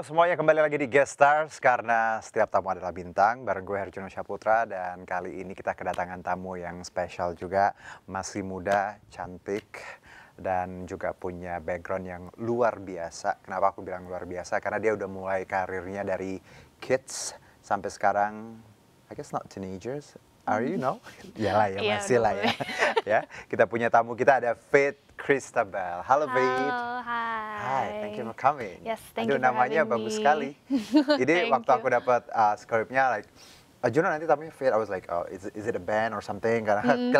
semuanya, kembali lagi di Guest Stars karena setiap tamu adalah bintang. Bareng gue Herjuno Syaputra dan kali ini kita kedatangan tamu yang spesial juga. Masih muda, cantik, dan juga punya background yang luar biasa. Kenapa aku bilang luar biasa? Karena dia udah mulai karirnya dari kids sampai sekarang I guess not teenagers, Are you know? Yalah ya, ya masih lah ya. Iya, ya. ya. Kita punya tamu kita ada Faith Christabel. Halo Fit. Faith. Hi. Hi, thank you for coming. Yes, thank Aduh, you for namanya bagus me. sekali. Jadi waktu you. aku dapat uh, scriptnya like Uh, Juno nanti tapi Faith, I was like, oh, is, is it a band or something? Karena mm.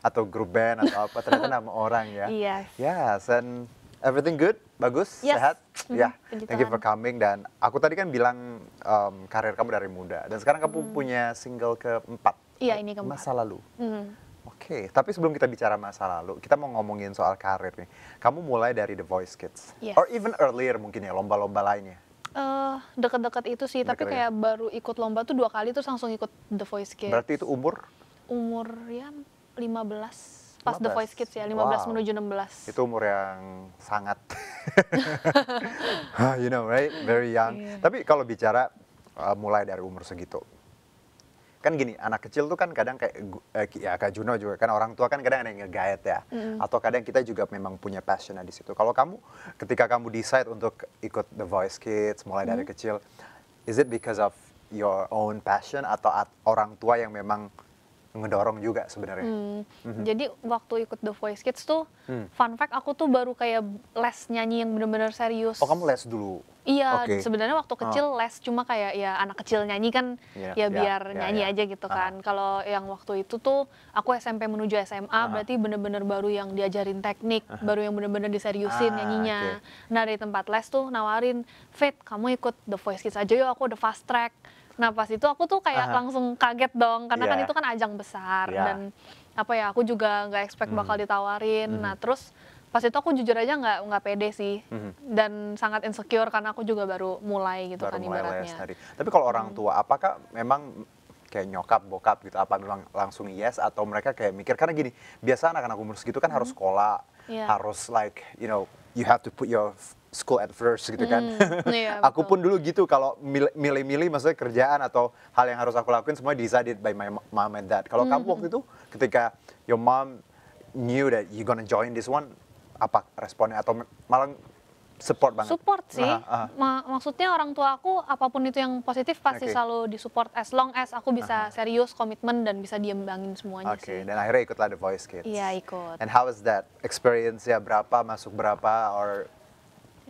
atau grup band atau apa ternyata nama orang ya. Yes. Yes, and everything good, bagus, yes. sehat. Mm-hmm. Ya, yeah. thank you for coming dan aku tadi kan bilang um, karir kamu dari muda dan sekarang kamu mm. punya single keempat. Iya, ini keempat. Masa lalu. Mm. Oke, okay. tapi sebelum kita bicara masa lalu, kita mau ngomongin soal karir nih. Kamu mulai dari The Voice Kids, yes. or even earlier mungkin ya lomba-lomba lainnya. Uh, eh, dekat dekat itu sih, deket tapi ya? kayak ya. baru ikut lomba tuh dua kali terus langsung ikut The Voice Kids. Berarti itu umur? Umur ya 15 pas 15. The Voice Kids ya, 15 wow. menuju 16. Itu umur yang sangat, ah, you know right, very young. Yeah. Tapi kalau bicara uh, mulai dari umur segitu, kan gini anak kecil tuh kan kadang kayak eh, ya kak Juno juga kan orang tua kan kadang ada yang ngegaet ya mm. atau kadang kita juga memang punya passionnya di situ kalau kamu ketika kamu decide untuk ikut The Voice Kids mulai mm. dari mm-hmm. kecil is it because of your own passion atau orang tua yang memang ngedorong juga sebenarnya. Hmm. Mm-hmm. Jadi waktu ikut The Voice Kids tuh, hmm. fun fact aku tuh baru kayak les nyanyi yang bener-bener serius. Oh kamu les dulu? Iya, okay. sebenarnya waktu ah. kecil oh. les cuma kayak ya anak kecil nyanyi kan yeah, ya, ya biar yeah, nyanyi yeah, aja gitu uh. kan. Kalau yang waktu itu tuh aku SMP menuju SMA uh ah. berarti bener-bener baru yang diajarin teknik, uh baru yang bener-bener diseriusin nyanyinya. Okay. Nah dari tempat les tuh nawarin, Fit kamu ikut The Voice Kids aja yuk aku udah fast track nah pas itu aku tuh kayak langsung kaget dong karena yeah. kan iya. itu kan ajang besar yeah. dan apa ya aku juga nggak expect bakal mm. ditawarin mm. nah hmm. terus pas itu aku jujur aja nggak nggak pede sih mm. dan sangat insecure karena aku juga baru mulai gitu baru kan mulai ibaratnya tapi kalau orang hmm. tua apakah memang kayak nyokap bokap gitu apa memang langsung yes atau mereka kayak mikir karena gini biasa anak-anak umur segitu kan hmm. harus sekolah yeah. harus like you know you have to put your school at first gitu kan. Mm, iya, aku pun dulu gitu kalau milih-milih maksudnya kerjaan atau hal yang harus aku lakuin semua decided by my mom and dad. Kalau mm. kamu hmm. waktu itu ketika your mom knew that you gonna join this one apa responnya atau malah support banget. Support sih. Uh, -huh. Ma maksudnya orang tua aku apapun itu yang positif pasti okay. selalu disupport as long as aku bisa uh -huh. serius komitmen dan bisa diembangin semuanya Oke, okay. Sih. dan akhirnya ikutlah The Voice Kids. Iya, ikut. And how was that experience ya berapa masuk berapa or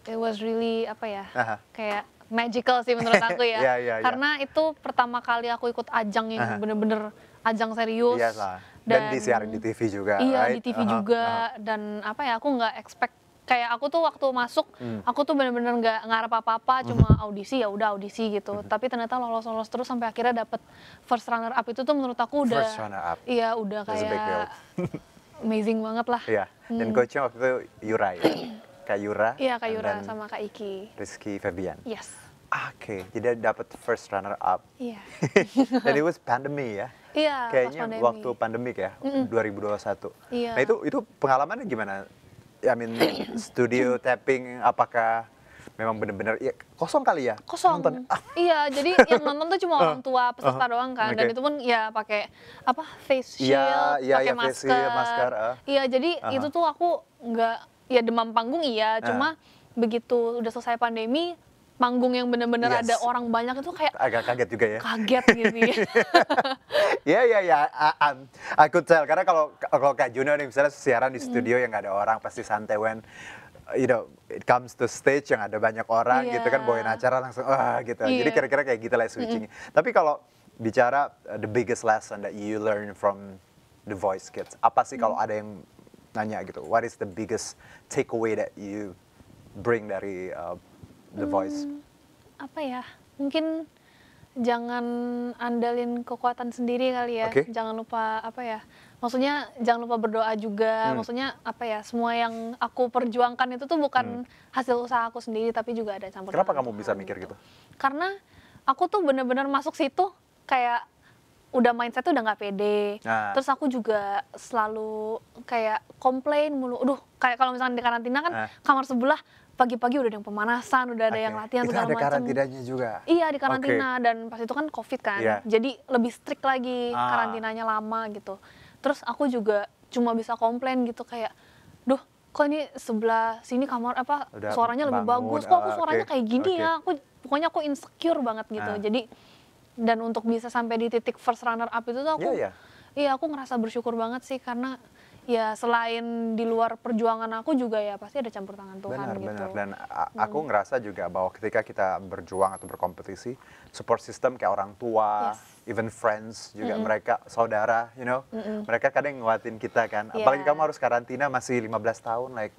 it was really apa ya Aha. kayak magical sih menurut aku ya yeah, yeah, iya. karena yeah. itu pertama kali aku ikut ajang yang bener-bener ajang serius yes, iya, lah. dan, dan disiarin di TV juga iya right? di TV uh -huh, juga uh -huh. dan apa ya aku nggak expect kayak aku tuh waktu masuk hmm. aku tuh bener-bener nggak -bener ngarep apa-apa hmm. cuma audisi ya udah audisi gitu hmm. tapi ternyata lolos lolos terus sampai akhirnya dapet first runner up itu tuh menurut aku udah first runner up iya udah kayak amazing banget lah yeah. dan hmm. coachnya waktu itu Yura ya Kak Yura. Iya, Kak Yura sama Kak Iki. Rizky Febian. Yes. Ah, oke, okay, jadi dapat first runner up. Iya. Yeah. Dan itu was pandemi ya. Iya. Yeah, Kayaknya pandemi. waktu pandemik ya, mm -mm. 2021. Iya. Nah itu itu pengalamannya gimana? I mean studio tapping apakah memang benar-benar ya, kosong kali ya kosong nonton. iya jadi yang nonton tuh cuma orang tua uh-huh. peserta uh, -huh. doang kan okay. dan itu pun ya pakai apa face iya, shield ya, ya, pakai ya, masker, shield, uh. iya jadi uh -huh. itu tuh aku nggak ya demam panggung iya, nah. cuma begitu udah selesai pandemi panggung yang benar-benar yes. ada orang banyak itu kayak agak kaget juga ya kaget gitu ya ya ya, ya. aku tell karena kalau kalau kayak Juno nih misalnya siaran di hmm. studio mm. yang nggak ada orang pasti santai when you know it comes to stage yang ada banyak orang yeah. gitu kan iya. bawain acara langsung wah gitu yeah. jadi iya. kira-kira kayak gitu lah ya switching mm -hmm. tapi kalau bicara uh, the biggest lesson that you learn from The Voice Kids apa sih mm. kalau ada yang nanya gitu what is the biggest takeaway that you bring dari uh, The hmm, Voice? apa ya? Mungkin jangan andalin kekuatan sendiri kali ya. Okay. Jangan lupa apa ya? Maksudnya jangan lupa berdoa juga. Hmm. Maksudnya apa ya? Semua yang aku perjuangkan itu tuh bukan hmm. hasil usaha aku sendiri tapi juga ada campur. Kenapa kamu bisa mikir gitu? gitu? Karena aku tuh benar-benar masuk situ kayak udah mindset tuh udah nggak pede. Nah. Terus aku juga selalu kayak komplain mulu. Aduh, kayak kalau misalnya di karantina kan nah. kamar sebelah pagi-pagi udah ada yang pemanasan, udah ada okay. yang latihan itu segala macam. Ada macem. juga. Iya, di karantina okay. dan pas itu kan Covid kan. Yeah. Jadi lebih strict lagi ah. karantinanya lama gitu. Terus aku juga cuma bisa komplain gitu kayak, "Duh, kok ini sebelah sini kamar apa udah suaranya bangun, lebih bagus. Kok aku ah, suaranya okay. kayak gini okay. ya? Aku pokoknya aku insecure banget gitu." Ah. Jadi dan untuk bisa sampai di titik first runner up itu tuh aku iya, iya. iya aku ngerasa bersyukur banget sih karena ya selain di luar perjuangan aku juga ya pasti ada campur tangan Tuhan benar, gitu. Benar dan aku hmm. ngerasa juga bahwa ketika kita berjuang atau berkompetisi support system kayak orang tua, yes. even friends juga mm -hmm. mereka saudara, you know. Mm -hmm. Mereka kadang nguatin kita kan. Yeah. Apalagi kamu harus karantina masih 15 tahun like.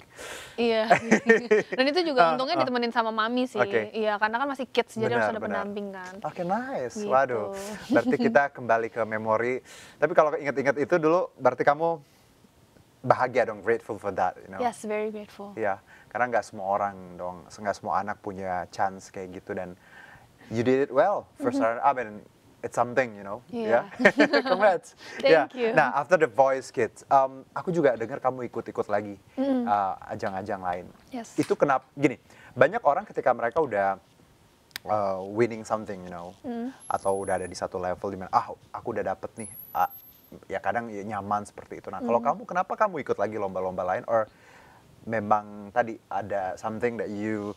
Iya. dan itu juga ah, untungnya uh. ditemenin sama mami sih. Okay. Iya, karena kan masih kids benar, jadi harus ada benar. pendamping kan. Oke, okay, nice. Gitu. Waduh. Berarti kita kembali ke memori. Tapi kalau ingat-ingat itu dulu berarti kamu bahagia dong, grateful for that, you know. Yes, very grateful. Ya, yeah, karena nggak semua orang dong, nggak semua anak punya chance kayak gitu dan you did it well, first mhm. mm -hmm. runner up and it's something, you know. Iya. Yeah. yeah. Congrats. Thank yeah. you. Nah, after the Voice Kids, um, aku juga dengar kamu ikut-ikut lagi mhm. uh, ajang-ajang mm. uh, lain. Yes. Itu kenapa? Gini, banyak orang ketika mereka udah uh, winning something, you know, mm. atau udah ada di satu level di ah aku udah dapet nih, uh, ya kadang ya nyaman seperti itu. Nah, kalau mm. kamu kenapa kamu ikut lagi lomba-lomba lain or memang tadi ada something that you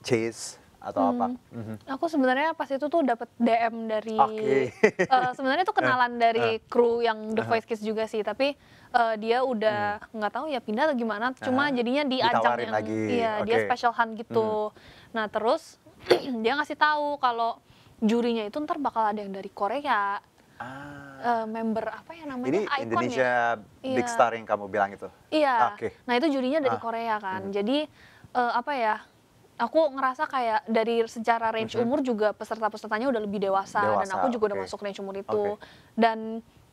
chase atau hmm. apa? Mm-hmm. Aku sebenarnya pas itu tuh dapat DM dari okay. uh, eh, sebenarnya itu kenalan eh, dari uh. kru yang The Voice Kids juga sih, tapi uh, dia udah hmm. nggak mm. tahu ya pindah atau gimana, cuma uh, jadinya di ajang yang lagi. iya okay. dia special hand gitu. Mm. Nah, terus dia ngasih tahu kalau jurinya itu ntar bakal ada yang dari Korea, Ah. Uh, member apa ya namanya? Ini Icon ya? Indonesia ya? Big yeah. Star yang kamu bilang itu. Iya. Yeah. Oke. Okay. Nah, itu jurinya dari ah. Korea kan. Hmm. Jadi uh, apa ya? Aku ngerasa kayak dari secara range -hmm. umur juga peserta-pesertanya udah lebih dewasa, dewasa dan aku juga okay. udah masuk range umur itu. Okay. Dan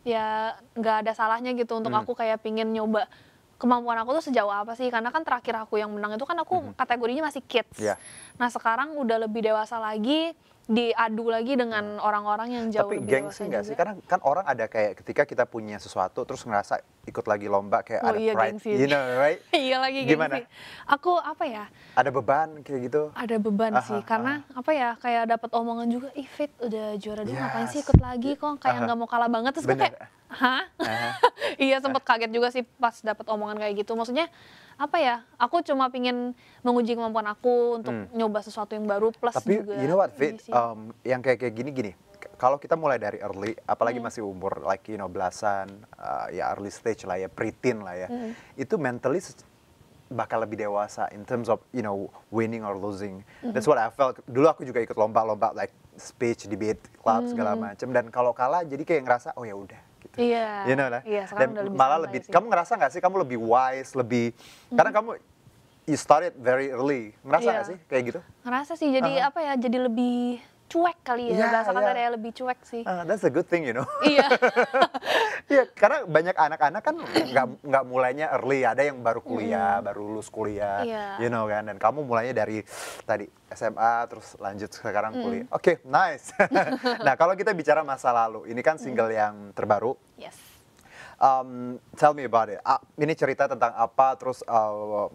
ya nggak ada salahnya gitu untuk hmm. aku kayak pingin nyoba kemampuan aku tuh sejauh apa sih karena kan terakhir aku yang menang itu kan aku mm -hmm. kategorinya masih kids yeah. nah sekarang udah lebih dewasa lagi diadu lagi dengan iya. orang-orang yang jauh tapi lebih gengsi nggak sih karena kan orang ada kayak ketika kita punya sesuatu terus ngerasa ikut lagi lomba kayak oh, ada iya, pride gengsi. you know right iya lagi gimana aku apa ya ada beban kayak gitu ada beban uh -huh, sih karena uh -huh. apa ya kayak dapat omongan juga ih Fit udah juara dulu yes. ngapain sih ikut lagi kok kayak nggak uh -huh. mau kalah banget terus Bener. kayak hah uh -huh. iya sempat uh -huh. kaget juga sih pas dapat omongan kayak gitu maksudnya apa ya aku cuma pingin menguji kemampuan aku untuk hmm. nyoba sesuatu yang baru plus tapi juga you know what fit um, yang kayak kayak gini gini kalau kita mulai dari early apalagi hmm. masih umur like you know belasan uh, ya early stage lah ya preteen lah ya hmm. itu mentally bakal lebih dewasa in terms of you know winning or losing hmm. that's what I felt dulu aku juga ikut lomba-lomba like speech debate club hmm, segala hmm, macam dan kalau kalah jadi kayak ngerasa oh ya udah Iya. You know lah. Iya, Dan udah lebih malah lebih sih. kamu ngerasa nggak sih kamu lebih wise, lebih hmm. karena kamu you started very early. Ngerasa iya. nggak yeah. sih kayak gitu? Ngerasa sih. Jadi uh -huh. apa ya? Jadi lebih cuek kali ya yeah, iya, bahasa yeah. kasarnya lebih cuek sih. Uh, that's a good thing you know. Iya. Iya karena banyak anak-anak kan nggak nggak mulainya early ada yang baru kuliah mm. baru lulus kuliah yeah. you know kan dan kamu mulainya dari tadi SMA terus lanjut sekarang mm. kuliah. Oke okay, nice. nah kalau kita bicara masa lalu ini kan hmm. single mm. yang terbaru. Yes. Um, tell me about it. Uh, ini cerita tentang apa terus uh,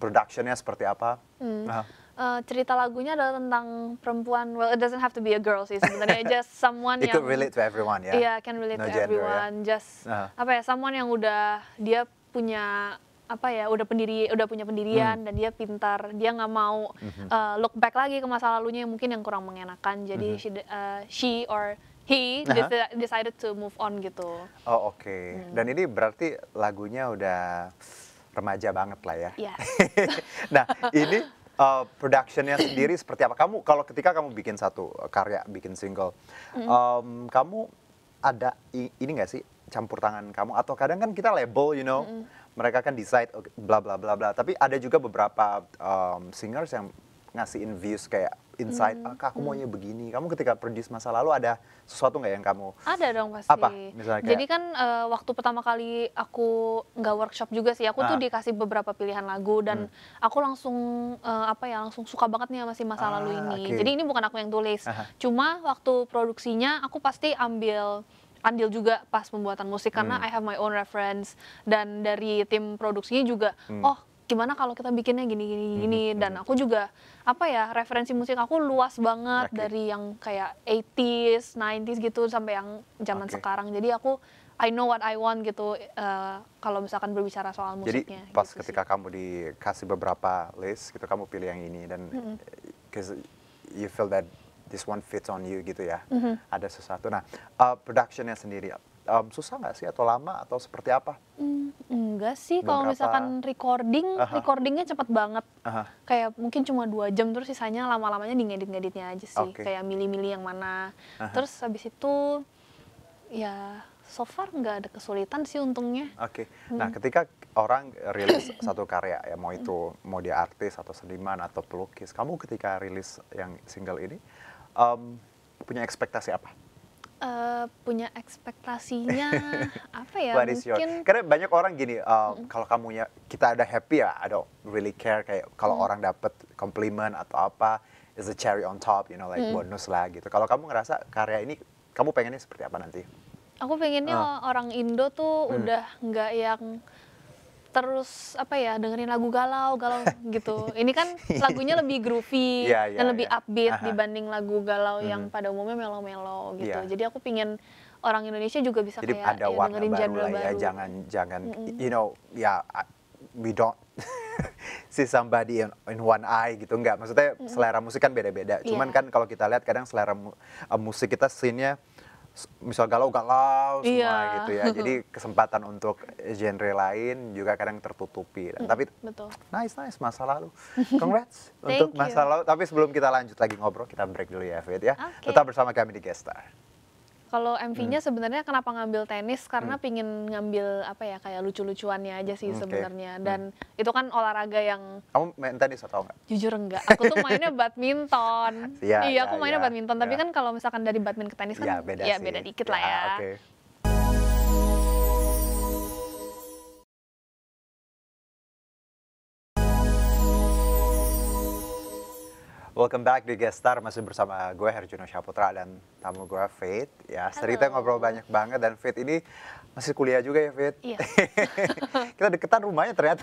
productionnya seperti apa? Mm. Uh uh, cerita lagunya adalah tentang perempuan. Well, it doesn't have to be a girl sih sebenarnya. just someone It yang could relate to everyone, yeah. Yeah, can relate no to gender, everyone. Yeah. Just uh -huh. apa ya, someone yang udah dia punya apa ya udah pendiri udah punya pendirian hmm. dan dia pintar dia nggak mau mm -hmm. uh, look back lagi ke masa lalunya yang mungkin yang kurang mengenakan jadi mm -hmm. she, uh, she or he uh -huh. decided to move on gitu oh oke okay. hmm. dan ini berarti lagunya udah remaja banget lah ya yes. nah ini uh, productionnya sendiri seperti apa? Kamu kalau ketika kamu bikin satu eh, karya, bikin single, mm. um, kamu ada ini nggak sih campur tangan kamu? Atau kadang kan kita label, you know, mm mereka kan decide okay, bla bla bla bla. Tapi ada juga beberapa um, singers yang ngasihin views kayak insight, hmm. aku hmm. maunya begini. Kamu ketika produce masa lalu ada sesuatu nggak yang kamu? Ada dong pasti. Apa? kayak... Jadi kan uh, waktu pertama kali aku nggak workshop juga sih, aku ah. tuh dikasih beberapa pilihan lagu dan hmm. aku langsung uh, apa ya langsung suka banget nih sama si masa ah, lalu ini. Okay. Jadi ini bukan aku yang tulis, Aha. cuma waktu produksinya aku pasti ambil andil juga pas pembuatan musik karena hmm. I have my own reference dan dari tim produksinya juga, hmm. oh gimana kalau kita bikinnya gini gini gini mhm, dan mhm. aku juga apa ya referensi musik aku luas banget okay. dari yang kayak 80s, 90s gitu sampai yang zaman okay. sekarang. Jadi aku I know what I want gitu uh, kalau misalkan berbicara soal musiknya. Jadi pas gitu ketika sih. kamu dikasih beberapa list gitu kamu pilih yang ini dan hmm cause you feel that this one fits on you gitu ya. hmm Ada sesuatu. Nah, uh, productionnya sendiri um, susah nggak sih atau lama atau seperti apa? Mm, enggak sih kalau misalkan recording, uh -huh. recordingnya cepet banget. Uh -huh. Kayak mungkin cuma dua jam terus sisanya lama-lamanya di ngedit-ngeditnya aja sih. Okay. Kayak milih-milih yang mana. Uh -huh. Terus habis itu ya so far nggak ada kesulitan sih untungnya. Oke. Okay. Hmm. Nah, ketika orang rilis satu karya ya mau itu mau dia artis atau seniman atau pelukis, kamu ketika rilis yang single ini um, punya ekspektasi apa? Eh, punya ekspektasinya apa ya What mungkin karena banyak orang gini uh, eh, mm kalau kalau kamunya kita ada happy ya ada really care kayak kalau mm. orang dapat compliment atau apa is a cherry on top you know like mm. bonus lah gitu kalau kamu ngerasa karya ini kamu pengennya seperti apa nanti aku pengennya uh. orang Indo tuh mm. udah nggak yang terus apa ya dengerin lagu galau galau gitu ini kan lagunya lebih groovy yeah, yeah, dan lebih yeah. upbeat Aha. dibanding lagu galau hmm. yang pada umumnya melo-melo gitu yeah. jadi aku pingin orang Indonesia juga bisa jadi kayak ada ya, dengerin genre baru, ya, baru ya jangan jangan mm -hmm. you know ya yeah, we don't see somebody in, in one eye gitu enggak maksudnya mm -hmm. selera musik kan beda-beda iya. cuman yeah. kan kalau kita lihat kadang selera mu eh, musik kita scene-nya misal galau-galau semua iya. gitu ya. Jadi kesempatan untuk genre lain juga kadang tertutupi. Mm, tapi betul. nice nice masa lalu. Congrats untuk you. masa lalu. Tapi sebelum kita lanjut lagi ngobrol, kita break dulu ya Fit ya. Okay. Tetap bersama kami di Guest Star kalau MV-nya hmm. sebenarnya kenapa ngambil tenis karena hmm. pingin ngambil apa ya kayak lucu-lucuannya aja sih hmm, sebenarnya hmm. dan hmm. itu kan olahraga yang kamu main tenis atau enggak? Jujur enggak, aku tuh mainnya badminton. iya, ya, aku iya, mainnya ya, badminton. Tapi iya. kan kalau misalkan dari badminton ke tenis iya, kan ya beda, ya, beda dikit ya, lah ya. Okay. Welcome back di Guest Star masih bersama gue Herjuno Syaputra dan tamu gue Faith. Ya, cerita ngobrol banyak banget dan Faith ini masih kuliah juga ya Faith. Iya. Kita deketan rumahnya ternyata.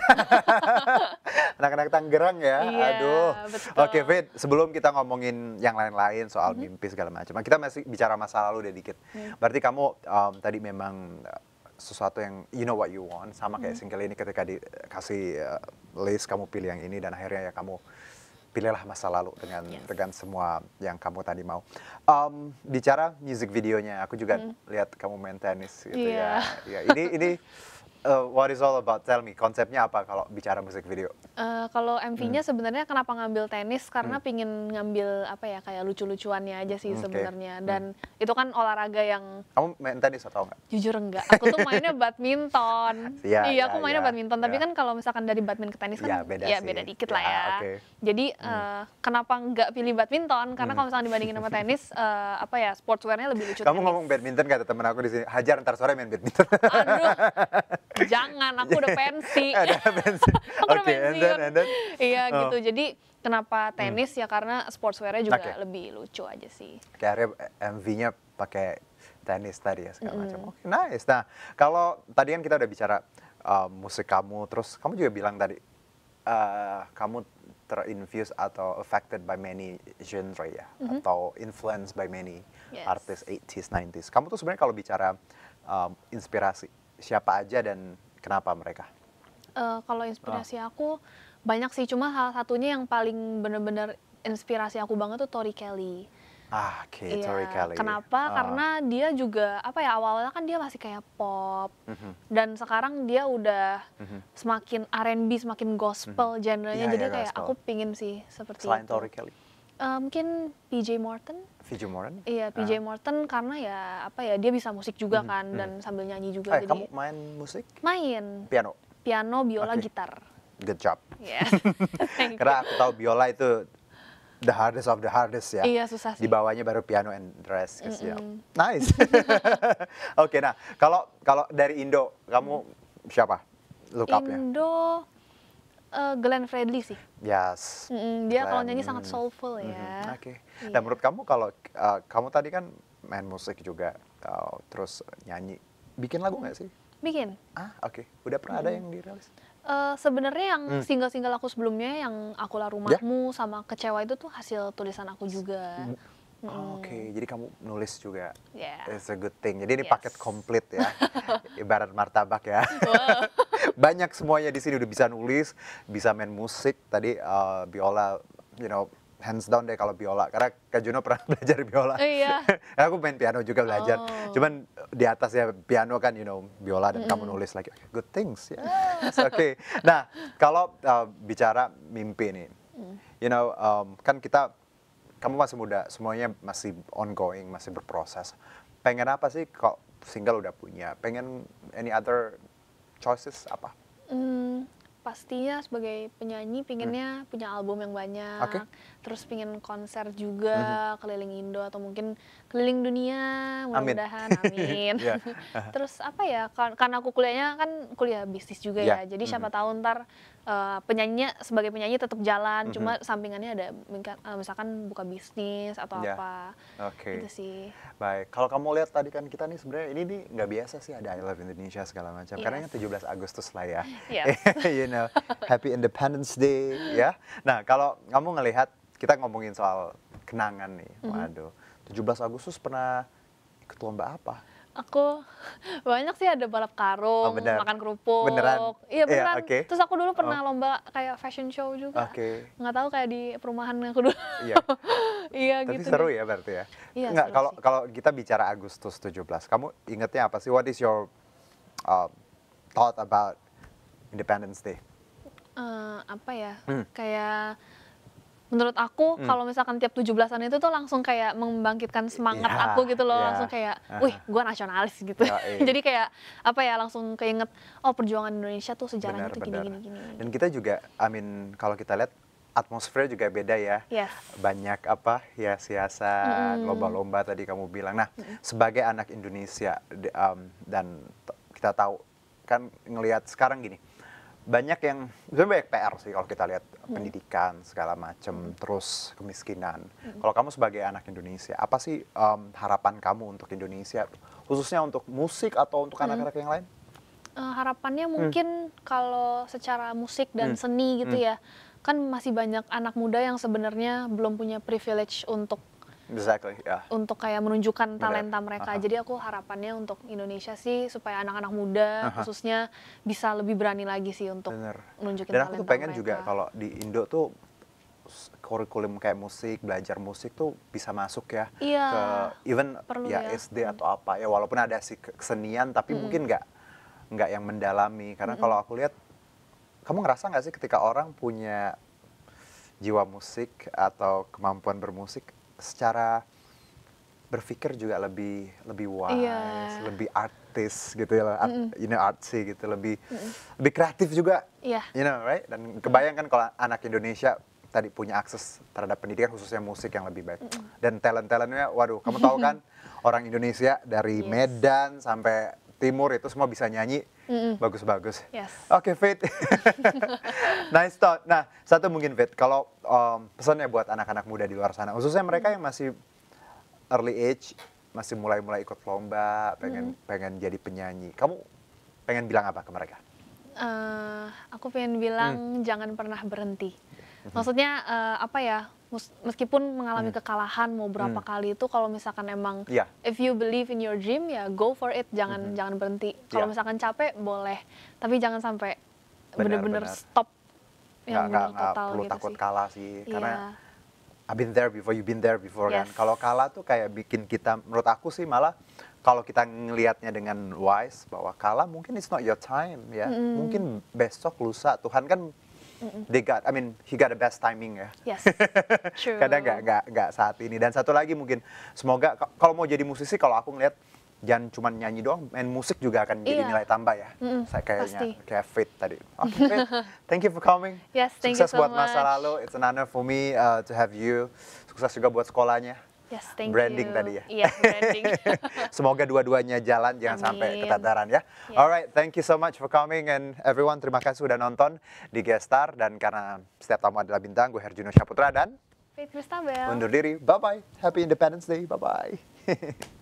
Anak-anak Tanggerang ya. Iya, Aduh. Betul. Oke Fit sebelum kita ngomongin yang lain-lain soal mm -hmm. mimpi segala macam, kita masih bicara masa lalu deh dikit. Mm. Berarti kamu um, tadi memang uh, sesuatu yang you know what you want sama kayak mm. single ini ketika dikasih uh, list kamu pilih yang ini dan akhirnya ya kamu pilihlah masa lalu dengan yes. dengan semua yang kamu tadi mau. Um, bicara music videonya, aku juga mm. lihat kamu main tenis gitu yeah. ya. ya. Ini ini uh, what is all about? Tell me, konsepnya apa kalau bicara musik video? Uh, kalau MV-nya hmm. sebenarnya kenapa ngambil tenis? Karena hmm. pingin ngambil apa ya kayak lucu-lucuannya aja sih hmm, sebenarnya. Hmm. Dan hmm. itu kan olahraga yang kamu main tenis atau enggak? Jujur enggak. Aku tuh mainnya badminton. ya, iya, ya, aku iya, mainnya ya, badminton. Tapi ya. kan kalau misalkan dari badminton ke tenis kan ya beda, ya, beda dikit ya, lah ya. ya. Okay. Jadi hmm. uh, kenapa enggak pilih badminton? Karena hmm. kalau misalkan dibandingin sama tenis, uh, apa ya sportswear-nya lebih lucu. Kamu tenis. ngomong badminton kata temen aku di sini, hajar ntar sore main badminton. Aduh. jangan aku udah pensi udah pensi oke okay, and then and then iya gitu. oh. gitu jadi kenapa hmm. tenis hmm. ya karena sportswear-nya juga okay. lebih lucu aja sih kayak eh, MV-nya pakai tenis tadi ya segala mm. macam oke okay, nice nah kalau tadi kan kita udah bicara uh, musik kamu terus kamu juga bilang tadi uh, kamu terinfuse atau affected by many genre ya mm-hmm. atau influenced by many yes. artis 80s 90s kamu tuh sebenarnya kalau bicara um, inspirasi siapa aja dan kenapa mereka? Uh, kalau inspirasi oh. aku banyak sih, cuma salah satunya yang paling bener-bener inspirasi aku banget tuh Tori Kelly. Ah, oke, okay, iya, yeah. Tori Kelly. Kenapa? Oh. Karena dia juga apa ya awalnya kan dia masih kayak pop, mm -hmm. dan sekarang dia udah mm -hmm. semakin R&B, semakin gospel mm -hmm. genrenya. Yeah, jadi yeah, kayak gospel. aku pingin sih seperti Selain itu. Tori Kelly. Uh, mungkin PJ Morton. PJ Morton? Iya, PJ uh. Ah. Morton karena ya apa ya dia bisa musik juga -hmm. kan mhm. dan sambil nyanyi juga. Hey, eh, jadi... kamu main musik? Main. Piano. Piano, biola, okay. gitar. Good job. Yes. Yeah. karena aku tahu biola itu the hardest of the hardest ya. Iya susah sih. Di bawahnya baru piano and dress Mm -mm. Ya. Nice. Oke, okay, nah kalau kalau dari Indo kamu mm. siapa? Look Indo, up-nya. Indo uh, Glenn Fredly sih. Yes. Mm -hmm. Dia Glenn. kalau nyanyi sangat soulful ya. Mm -hmm. Oke. Okay. Yeah. Dan iya. menurut kamu kalau uh, kamu tadi kan main musik juga, uh, terus nyanyi, bikin lagu nggak sih? Bikin. Ah oke. Okay. Udah pernah mm. ada yang dirilis? Uh, Sebenarnya yang hmm. single-single aku sebelumnya yang aku lah ya. rumahmu yeah. sama kecewa itu tuh hasil tulisan aku juga. Mm. Oh, Oke, okay. jadi kamu nulis juga. Yeah. It's a good thing. Jadi ini paket komplit ya. Ibarat martabak ya. Wow banyak semuanya di sini udah bisa nulis, bisa main musik tadi uh, biola, you know hands down deh kalau biola karena Kak Juno pernah belajar biola. Iya. Yeah. aku main piano juga belajar. Oh. Cuman eh, di atas ya piano kan you know biola dan mm. kamu nulis lagi like, good things ya. Yeah. Oke. okay. Nah, kalau uh, bicara mimpi nih. Mm. You know um, kan kita kamu masih muda, semuanya masih ongoing, masih berproses. Pengen apa sih kok single udah punya? Pengen any other choices apa? Hmm, pastinya sebagai penyanyi pinginnya hmm. punya album yang banyak okay. terus pingin konser juga hmm. keliling Indo atau mungkin keliling dunia mudah-mudahan iya. amin, amin. Iya. terus apa ya kan, karena aku kuliahnya kan kuliah bisnis juga yeah. ya jadi hmm. siapa tahu ntar uh, eh, penyanyinya sebagai penyanyi tetap jalan, mm-hmm. cuma mhm. sampingannya ada eh, misalkan buka bisnis atau yeah. apa. Oke. Okay. Gitu sih. Baik, kalau kamu lihat tadi kan kita nih sebenarnya ini nih nggak biasa sih ada I Love Indonesia segala macam. Yes. Iya. Karena ini 17 Agustus lah ya. Yes. Iya. you know, Happy Independence Day ya. Nah, kalau kamu ngelihat kita ngomongin soal kenangan nih. Mm-hmm. belas 17 Agustus pernah ikut lomba apa? Aku banyak sih ada balap karung, oh, makan kerupuk. Beneran? Iya, iya beneran. Yeah, okay. Terus aku dulu pernah oh. lomba kayak fashion show juga. Oke. Okay. Nggak tahu kayak di perumahan aku dulu. Iya. iya gitu. Tapi seru ya berarti ya. Iya. Nggak kalau kalau kita bicara Agustus 17, kamu ingetnya apa sih? What is your uh, thought about Independence Day? Uh, apa ya? Hmm. Kayak menurut aku hmm. kalau misalkan tiap 17-an itu tuh langsung kayak membangkitkan semangat yeah, aku gitu loh yeah. langsung kayak ah. wih gue nasionalis gitu yeah, yeah. jadi kayak apa ya langsung keinget oh perjuangan Indonesia tuh sejarahnya tuh gini, gini gini dan kita juga Amin, kalau kita lihat atmosfernya juga beda ya yes. banyak apa ya siasan mm. lomba-lomba tadi kamu bilang nah mm. sebagai anak Indonesia um, dan kita tahu kan ngelihat sekarang gini banyak yang sebenarnya banyak PR sih kalau kita lihat hmm. pendidikan segala macam hmm. terus kemiskinan. Hmm. Kalau kamu sebagai anak Indonesia, apa sih um, harapan kamu untuk Indonesia khususnya untuk musik atau untuk hmm. anak-anak hmm. yang lain? Uh, harapannya hmm. mungkin hmm. kalau secara musik dan hmm. seni gitu hmm. ya, kan masih banyak anak muda yang sebenarnya belum punya privilege untuk Exactly, yeah. Untuk kayak menunjukkan talenta mereka. Uh -huh. Jadi aku harapannya untuk Indonesia sih supaya anak-anak muda uh -huh. khususnya bisa lebih berani lagi sih untuk Bener. menunjukkan Dan aku tuh pengen mereka. juga kalau di Indo tuh kurikulum kayak musik, belajar musik tuh bisa masuk ya iya, ke even perlu ya, ya SD hmm. atau apa ya walaupun ada sih kesenian tapi hmm. mungkin nggak nggak yang mendalami karena hmm. kalau aku lihat kamu ngerasa nggak sih ketika orang punya jiwa musik atau kemampuan bermusik secara berpikir juga lebih lebih wise, yeah. lebih artis gitu ya, art, mm you know artsy gitu, lebih mm lebih kreatif juga, yeah. you know right? Dan kebayangkan kalau anak Indonesia tadi punya akses terhadap pendidikan khususnya musik yang lebih baik. -mm. Dan talent-talentnya, waduh, kamu tahu kan orang Indonesia dari yes. Medan sampai Timur itu semua bisa nyanyi Bagus-bagus. Mm -mm. Yes. Oke, okay, Fit. nice thought. Nah, satu mungkin Fit, kalau um, pesannya buat anak-anak muda di luar sana, khususnya mereka yang masih early age, masih mulai-mulai ikut lomba, pengen mm. pengen jadi penyanyi. Kamu pengen bilang apa ke mereka? Uh, aku pengen bilang mm. jangan pernah berhenti. Hmm. Maksudnya uh, apa ya? meskipun mengalami hmm. kekalahan mau berapa hmm. kali itu kalau misalkan emang yeah. if you believe in your dream ya go for it jangan hmm. jangan berhenti kalau yeah. misalkan capek boleh tapi jangan sampai benar-benar stop yang gak, gak, total gak perlu gitu takut sih. kalah sih karena iya. I've been there before you've been there before kan. yes. kan kalau kalah tuh kayak bikin kita menurut aku sih malah kalau kita ngelihatnya dengan wise bahwa kalah mungkin it's not your time ya mm. mungkin besok lusa Tuhan kan they got, I mean, he got the best timing ya. Yes, true. Kadang nggak nggak nggak saat ini. Dan satu lagi mungkin, semoga kalau mau jadi musisi, kalau aku ngeliat jangan cuma nyanyi doang, main musik juga akan jadi yeah. nilai tambah ya. Mm -mm, Saya kayaknya pasti. kayak fit tadi. Oke, okay, thank you for coming. Yes, thank Sukses you so buat much. masa lalu. It's an honor for me uh, to have you. Sukses juga buat sekolahnya. Yes, thank branding you. tadi ya. yeah, branding. Semoga dua-duanya jalan jangan Amin. sampai ketataran ya. Yeah. Alright, thank you so much for coming and everyone terima kasih sudah nonton di Gestar dan karena setiap tamu adalah bintang, gue Herjuno Syaputra dan Faith Mustabel. Undur diri, bye-bye. Happy Independence Day, bye-bye.